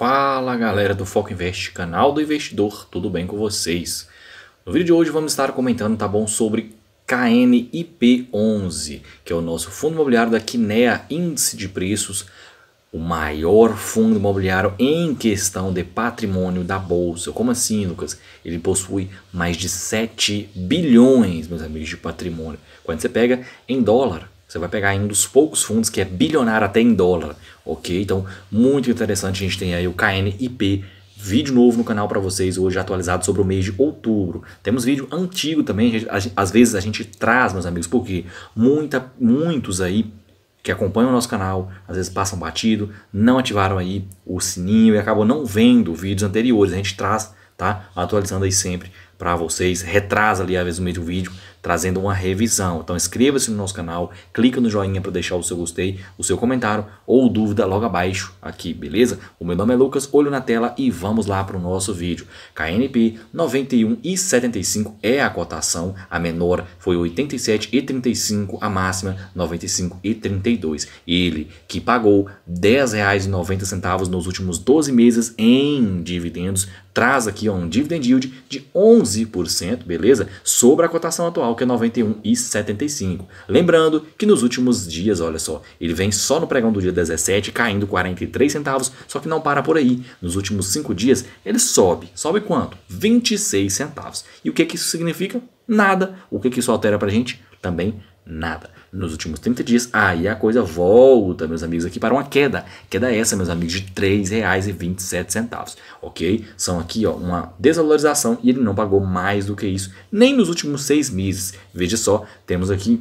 Fala galera do Foco Invest, canal do investidor, tudo bem com vocês? No vídeo de hoje vamos estar comentando, tá bom, sobre KNIP11, que é o nosso fundo imobiliário da Kinea Índice de Preços, o maior fundo imobiliário em questão de patrimônio da bolsa. Como assim, Lucas? Ele possui mais de 7 bilhões, meus amigos, de patrimônio. Quando você pega em dólar, você vai pegar um dos poucos fundos que é bilionário até em dólar, ok? Então, muito interessante. A gente tem aí o KNIP, vídeo novo no canal para vocês hoje, atualizado sobre o mês de outubro. Temos vídeo antigo também, gente, às vezes a gente traz, meus amigos, porque muita, muitos aí que acompanham o nosso canal, às vezes passam batido, não ativaram aí o sininho e acabam não vendo vídeos anteriores. A gente traz, tá? Atualizando aí sempre para vocês, retrasa ali às vezes do vídeo, trazendo uma revisão. Então inscreva-se no nosso canal, clica no joinha para deixar o seu gostei, o seu comentário ou dúvida logo abaixo aqui, beleza? O meu nome é Lucas, olho na tela e vamos lá para o nosso vídeo. KNP 91,75 é a cotação, a menor foi 87,35, a máxima 95,32. Ele que pagou R$ 10,90 nos últimos 12 meses em dividendos, traz aqui ó, um dividend yield de 11 11%, beleza? Sobre a cotação atual, que é 91,75. Lembrando que nos últimos dias, olha só, ele vem só no pregão do dia 17, caindo 43 centavos, só que não para por aí. Nos últimos 5 dias, ele sobe. Sobe quanto? 26 centavos. E o que, que isso significa? Nada. O que, que isso altera para a gente? Também nada. Nos últimos 30 dias, aí a coisa volta, meus amigos, aqui para uma queda. Queda essa, meus amigos, de R$ 3,27, ok? São aqui ó, uma desvalorização e ele não pagou mais do que isso, nem nos últimos seis meses. Veja só, temos aqui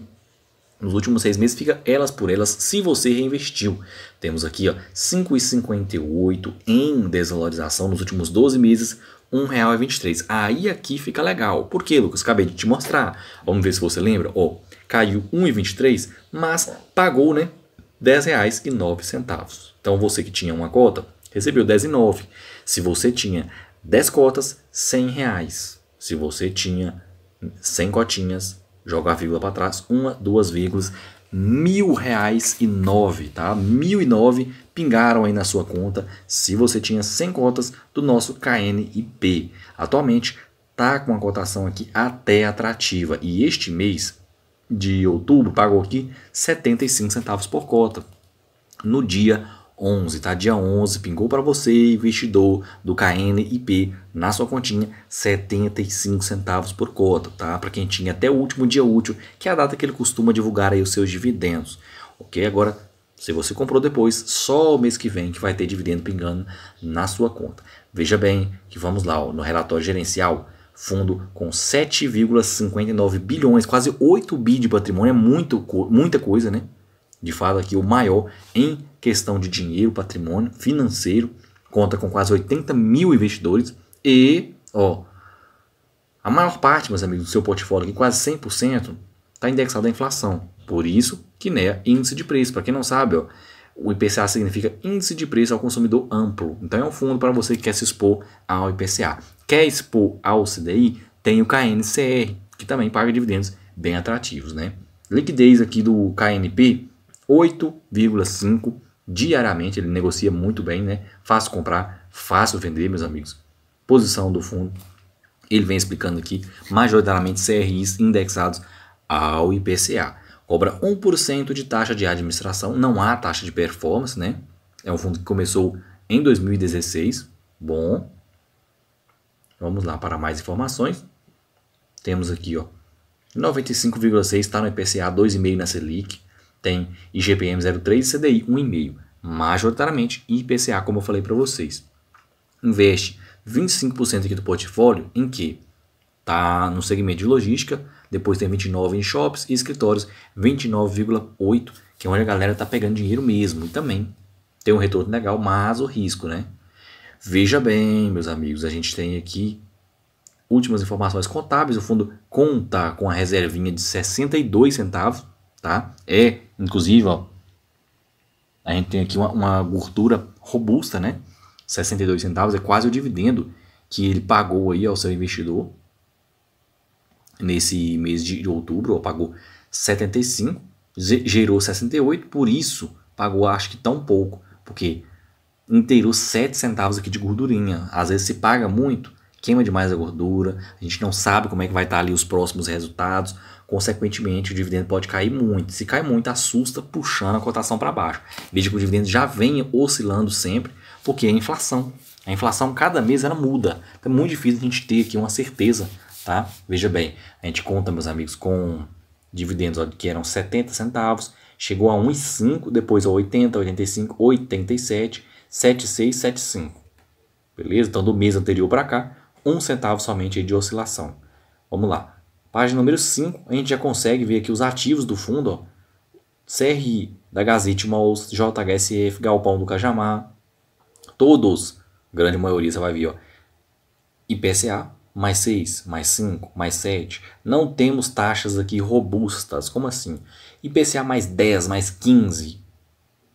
nos últimos seis meses fica elas por elas se você reinvestiu. Temos aqui ó, 5,58 em desvalorização nos últimos 12 meses, R$ 1,23. Aí aqui fica legal. Por quê, Lucas? Acabei de te mostrar. Vamos ver se você lembra. Ó, oh, caiu 1,23, mas pagou né, R$ 10,09. Então você que tinha uma cota, recebeu R$ 10,09. Se você tinha 10 cotas, R$ reais. Se você tinha 100 cotinhas, joga a vírgula para trás, uma, duas vírgulas, R$ reais e nove, tá? Mil e pingaram aí na sua conta se você tinha 100 cotas do nosso KNIP. Atualmente tá com a cotação aqui até atrativa e este mês de outubro pagou aqui 75 centavos por cota. No dia 11, tá? Dia 11, pingou para você, investidor do KNIP, na sua continha, 75 centavos por cota, tá? Para quem tinha até o último dia útil, que é a data que ele costuma divulgar aí os seus dividendos. OK? Agora, se você comprou depois, só o mês que vem que vai ter dividendo pingando na sua conta. Veja bem que vamos lá, ó, no relatório gerencial fundo com 7,59 bilhões, quase 8 bi de patrimônio, é muito, muita coisa, né? De fato, aqui o maior em questão de dinheiro, patrimônio financeiro, conta com quase 80 mil investidores e, ó, a maior parte, meus amigos, do seu portfólio, aqui, quase 100%, está indexado à inflação. Por isso que né, índice de preço. Para quem não sabe, ó, o IPCA significa Índice de Preço ao Consumidor Amplo. Então é um fundo para você que quer se expor ao IPCA. Quer expor ao CDI? Tem o KNCR, que também paga dividendos bem atrativos. Né? Liquidez aqui do KNP, 8,5 diariamente. Ele negocia muito bem, né? fácil comprar, fácil vender, meus amigos. Posição do fundo, ele vem explicando aqui, majoritariamente CRIs indexados ao IPCA. Cobra 1% de taxa de administração, não há taxa de performance, né? É um fundo que começou em 2016, bom, Vamos lá para mais informações. Temos aqui, ó, 95,6 está no IPCA 2,5 na Selic, tem IGPM 03 e CDI 1,5, majoritariamente IPCA, como eu falei para vocês. Investe 25% aqui do portfólio em que tá no segmento de logística, depois tem 29 em shops e escritórios, 29,8, que é onde a galera tá pegando dinheiro mesmo e também tem um retorno legal, mas o risco, né? Veja bem, meus amigos, a gente tem aqui últimas informações contábeis. O fundo conta com a reservinha de 62 centavos, tá? É, inclusive, ó, a gente tem aqui uma, uma gordura robusta, né? 62 centavos é quase o dividendo que ele pagou aí ao seu investidor nesse mês de outubro, ó, pagou 75, gerou 68, por isso pagou acho que tão pouco, porque inteirou 7 centavos aqui de gordurinha. Às vezes se paga muito, queima demais a gordura, a gente não sabe como é que vai estar tá ali os próximos resultados, consequentemente o dividendo pode cair muito. Se cai muito, assusta puxando a cotação para baixo. Veja que o dividendo já vem oscilando sempre, porque é a inflação. A inflação cada mês ela muda. Então é muito difícil a gente ter aqui uma certeza, tá? Veja bem, a gente conta, meus amigos, com dividendos ó, que eram 70 centavos, chegou a 1,5, depois a 80, 85, 87, 7675. Beleza? Então, do mês anterior para cá, um centavo somente de oscilação. Vamos lá. Página número 5, a gente já consegue ver aqui os ativos do fundo. Ó. CRI da Gazette Malls, JHSF, Galpão do Cajamar. Todos, grande maioria, você vai ver. Ó. IPCA, mais 6, mais 5, mais 7. Não temos taxas aqui robustas. Como assim? IPCA mais 10, mais 15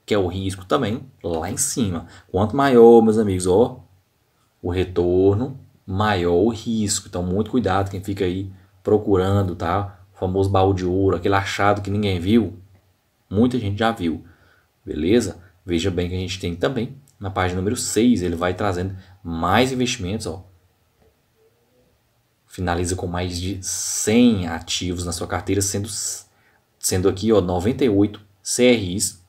que é o risco também lá em cima. Quanto maior, meus amigos, ó, o retorno, maior o risco. Então, muito cuidado quem fica aí procurando, tá? O famoso baú de ouro, aquele achado que ninguém viu. Muita gente já viu, beleza? Veja bem que a gente tem também na página número 6, ele vai trazendo mais investimentos, ó. Finaliza com mais de 100 ativos na sua carteira, sendo, sendo aqui ó, 98 CRIs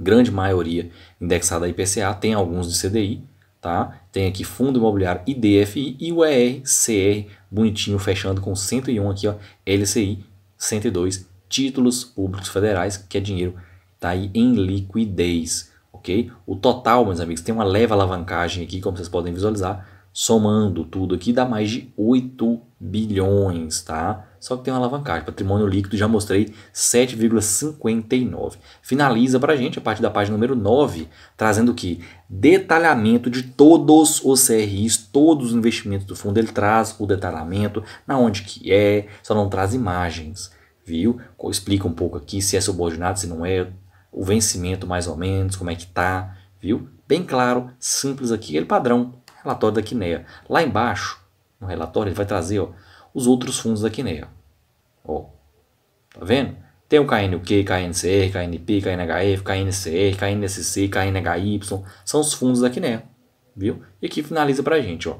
grande maioria indexada a IPCA, tem alguns de CDI, tá? Tem aqui Fundo Imobiliário IDFI e o ERCR, bonitinho, fechando com 101 aqui, ó, LCI 102, títulos públicos federais, que é dinheiro, tá aí em liquidez, ok? O total, meus amigos, tem uma leve alavancagem aqui, como vocês podem visualizar, somando tudo aqui, dá mais de 8 bilhões, tá? Só que tem uma alavancagem, patrimônio líquido já mostrei 7,59. Finaliza para a gente a parte da página número 9, trazendo que detalhamento de todos os CRIs, todos os investimentos do fundo, ele traz o detalhamento, na onde que é, só não traz imagens, viu? Explica um pouco aqui se é subordinado, se não é, o vencimento mais ou menos, como é que tá, viu? Bem claro, simples aqui, ele padrão relatório da Quinea. Lá embaixo, no relatório, ele vai trazer ó, os outros fundos da Quinea. Ó, tá vendo? Tem o KNQ, KNCR, KNP, KNHF, KNCR, KNSC, KNHY, são os fundos da Quinea, viu? E aqui finaliza pra gente, ó.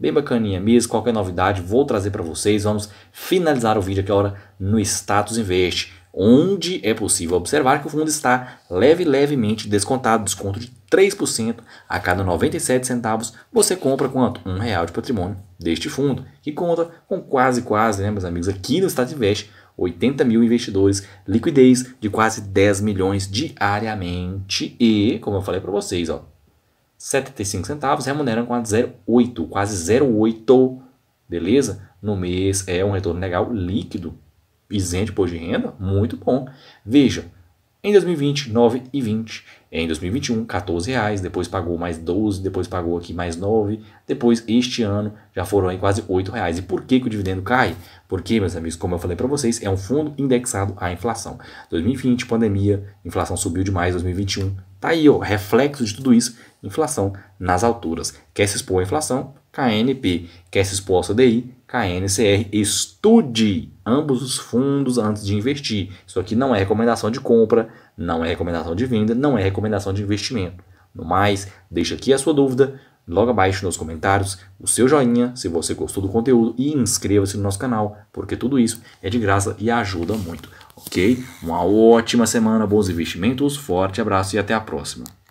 Bem bacaninha mesmo, qualquer novidade vou trazer para vocês. Vamos finalizar o vídeo aqui agora no Status Invest onde é possível observar que o fundo está leve levemente descontado, desconto de 3% a cada 97 centavos, você compra quanto? Um real de patrimônio deste fundo, que conta com quase, quase, né, meus amigos, aqui no Estado de Invest, 80 mil investidores, liquidez de quase 10 milhões diariamente e, como eu falei para vocês, ó, 75 centavos remuneram quase 0,8, quase 0,8, beleza? No mês é um retorno legal líquido isento de imposto de renda, muito bom. Veja, em 2020, 9 e 20. Em 2021, 14 reais, depois pagou mais 12, depois pagou aqui mais 9, depois este ano já foram aí quase 8 reais. E por que, que o dividendo cai? Porque, meus amigos, como eu falei para vocês, é um fundo indexado à inflação. 2020, pandemia, inflação subiu demais, 2021, tá aí, ó, reflexo de tudo isso, inflação nas alturas. Quer se expor à inflação? KNP. Quer se expor ao CDI? KNCR, estude ambos os fundos antes de investir. Isso aqui não é recomendação de compra, não é recomendação de venda, não é recomendação de investimento. No mais, deixa aqui a sua dúvida, logo abaixo nos comentários, o seu joinha se você gostou do conteúdo e inscreva-se no nosso canal, porque tudo isso é de graça e ajuda muito, ok? Uma ótima semana, bons investimentos, forte abraço e até a próxima.